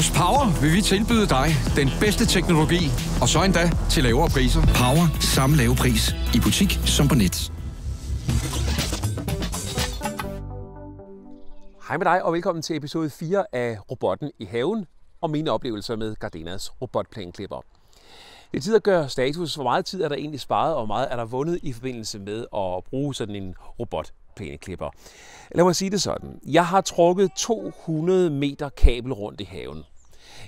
Hos Power vil vi tilbyde dig den bedste teknologi, og så endda til lavere priser. Power. Samme lave pris. I butik som på net. Hej med dig, og velkommen til episode 4 af Robotten i haven og mine oplevelser med Gardenas robotplanklipper. Det er tid at gøre status. Hvor meget tid er der egentlig sparet, og hvor meget er der vundet i forbindelse med at bruge sådan en robot Lad mig sige det sådan. Jeg har trukket 200 meter kabel rundt i haven.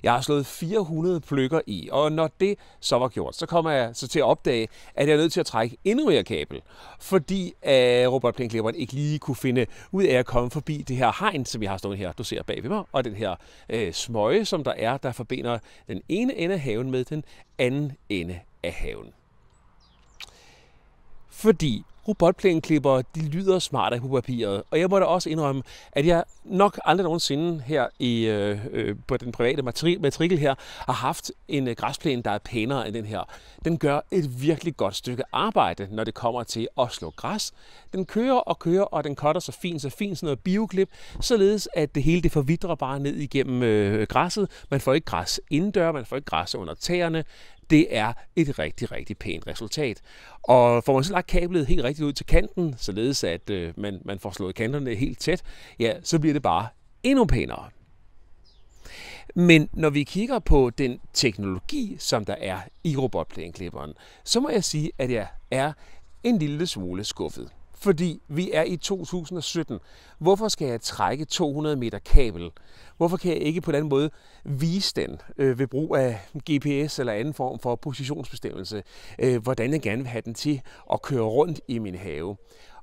Jeg har slået 400 pløkker i, og når det så var gjort, så kommer jeg så til at opdage, at jeg er nødt til at trække endnu mere kabel, fordi øh, robotplænklipperen ikke lige kunne finde ud af at komme forbi det her hegn, som jeg har stået her, du ser bag ved mig, og den her uh, smøge, som der er, der forbinder den ene ende af haven med den anden ende af haven. Fordi Robotplænklipper, de lyder smarte på papiret. Og jeg må da også indrømme, at jeg nok aldrig nogensinde her i, øh, øh på den private matri- matrikel her, har haft en øh, græsplæne, der er pænere end den her. Den gør et virkelig godt stykke arbejde, når det kommer til at slå græs. Den kører og kører, og den cutter så fint, så fint, sådan noget bioklip, således at det hele det forvidrer bare ned igennem øh, græsset. Man får ikke græs indendør, man får ikke græs under tæerne. Det er et rigtig, rigtig pænt resultat. Og får man så lagt kablet helt rigtigt ud til kanten, således at øh, man, man får slået kanterne helt tæt, ja, så bliver det bare endnu pænere. Men når vi kigger på den teknologi, som der er i robotplæneklipperen, så må jeg sige, at jeg er en lille smule skuffet fordi vi er i 2017. Hvorfor skal jeg trække 200 meter kabel? Hvorfor kan jeg ikke på den måde vise den øh, ved brug af GPS eller anden form for positionsbestemmelse, øh, hvordan jeg gerne vil have den til at køre rundt i min have?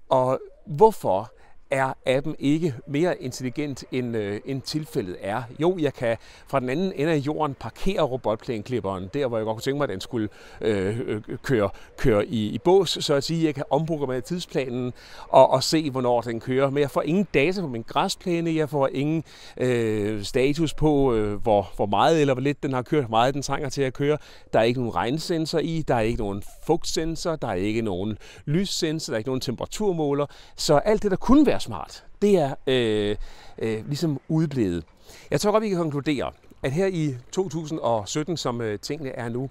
Og hvorfor er appen ikke mere intelligent, end, øh, end tilfældet er. Jo, jeg kan fra den anden ende af jorden parkere robotplænklipperen, der hvor jeg godt kunne tænke mig, at den skulle øh, øh, køre, køre i, i bås, så at sige, jeg kan omprogrammere tidsplanen og, og se, hvornår den kører. Men jeg får ingen data på min græsplæne, jeg får ingen øh, status på, øh, hvor, hvor meget eller hvor lidt den har kørt, hvor meget den trænger til at køre. Der er ikke nogen regnsensor i, der er ikke nogen fugtsensor, der er ikke nogen lyssensor, der er ikke nogen temperaturmåler. Så alt det, der kunne være er smart. Det er øh, øh, ligesom udblevet. Jeg tror godt, vi kan konkludere, at her i 2017, som øh, tingene er nu,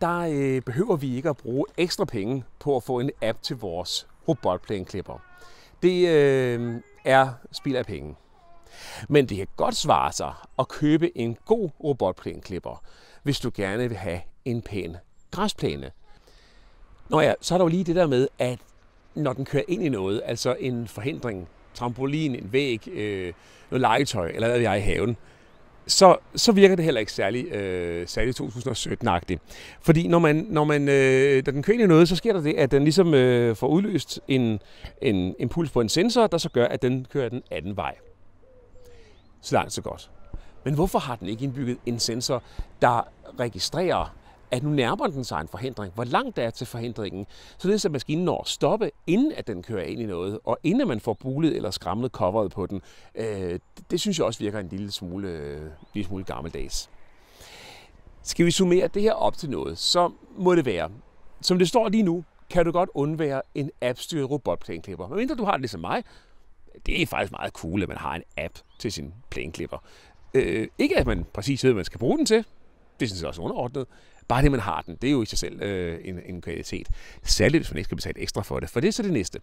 der øh, behøver vi ikke at bruge ekstra penge på at få en app til vores robotplæneklipper. Det øh, er spild af penge. Men det kan godt svare sig at købe en god robotplæneklipper, hvis du gerne vil have en pæn græsplæne. Nå ja, så er der jo lige det der med, at når den kører ind i noget, altså en forhindring, trampolin, en væg, øh, noget legetøj, eller hvad jeg i haven, så, så virker det heller ikke særlig, øh, særlig 2017-agtigt. Fordi når man, når man, øh, da den kører ind i noget, så sker der det, at den ligesom øh, får udløst en, en impuls på en sensor, der så gør, at den kører den anden vej. Så langt så godt. Men hvorfor har den ikke indbygget en sensor, der registrerer at nu nærmer den sig en forhindring. Hvor langt der er til forhindringen, så er så maskinen når at stoppe, inden at den kører ind i noget, og inden man får bulet eller skramlet coveret på den. Øh, det synes jeg også virker en lille smule, en øh, lille smule gammeldags. Skal vi summere det her op til noget, så må det være, som det står lige nu, kan du godt undvære en appstyret robotplænklipper. Men mindre du har det ligesom mig, det er faktisk meget cool, at man har en app til sin plænklipper. Øh, ikke at man præcis ved, hvad man skal bruge den til, det synes jeg også er underordnet. Bare det, man har den, det er jo i sig selv øh, en, en kvalitet. Særligt, hvis man ikke skal betale ekstra for det. For det er så det næste.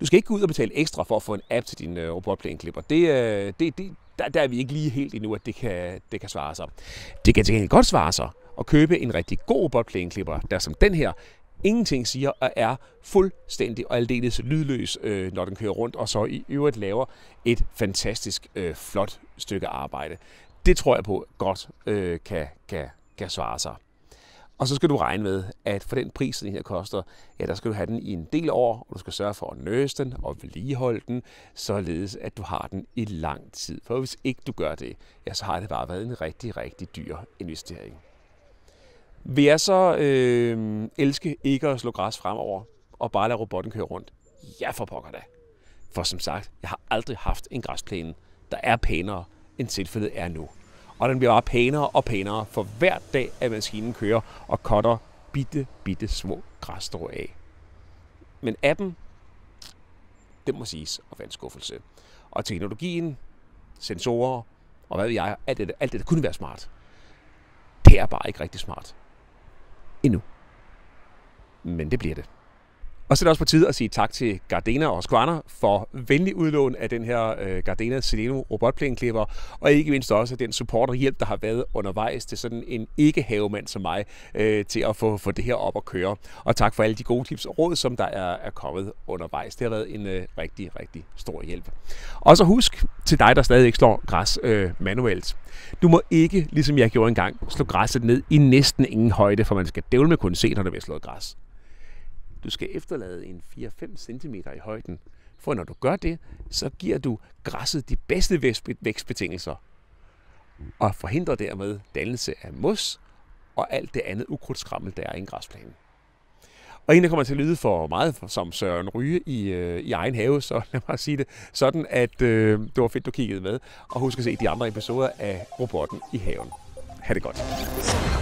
Du skal ikke gå ud og betale ekstra for at få en app til din øh, robotplæneklipper. Det, øh, det, det, der, der er vi ikke lige helt endnu, at det kan, det kan svare sig. Det kan til gengæld godt svare sig at købe en rigtig god robotplæneklipper, der som den her ingenting siger og er fuldstændig og aldeles lydløs, øh, når den kører rundt, og så i øvrigt laver et fantastisk øh, flot stykke arbejde. Det tror jeg på godt øh, kan, kan kan svare sig. Og så skal du regne med, at for den pris, den her koster, ja, der skal du have den i en del år, og du skal sørge for at nøse den og vedligeholde den, således at du har den i lang tid. For hvis ikke du gør det, ja, så har det bare været en rigtig, rigtig dyr investering. Vil jeg så øh, elske ikke at slå græs fremover og bare lade robotten køre rundt? Ja, for pokker da. For som sagt, jeg har aldrig haft en græsplæne, der er pænere, end tilfældet er nu og den bliver bare pænere og pænere for hver dag, at maskinen kører og cutter bitte, bitte små græsstrå af. Men appen, det må siges at være en skuffelse. Og teknologien, sensorer og hvad ved jeg, alt det, alt det der kunne være smart, det er bare ikke rigtig smart. Endnu. Men det bliver det. Og så er det også på tide at sige tak til Gardena og Skvarner for venlig udlån af den her øh, Gardena Seleno robotplæneklipper, og ikke mindst også den support og hjælp, der har været undervejs til sådan en ikke-havemand som mig øh, til at få, få det her op at køre. Og tak for alle de gode tips og råd, som der er, er kommet undervejs. Det har været en øh, rigtig, rigtig stor hjælp. Og så husk til dig, der stadig ikke slår græs øh, manuelt. Du må ikke, ligesom jeg gjorde engang, slå græsset ned i næsten ingen højde, for man skal dævle med kunne se, når der bliver slået græs. Du skal efterlade en 4-5 cm i højden, for når du gør det, så giver du græsset de bedste vækstbetingelser og forhindrer dermed dannelse af mos og alt det andet ukrudtskrammel, der er i en græsplæne. Og inden der kommer til at lyde for meget som Søren Ryge i, øh, i egen have, så lad mig sige det sådan, at øh, det var fedt, du kiggede med. Og husk at se de andre episoder af Robotten i haven. Ha' det godt.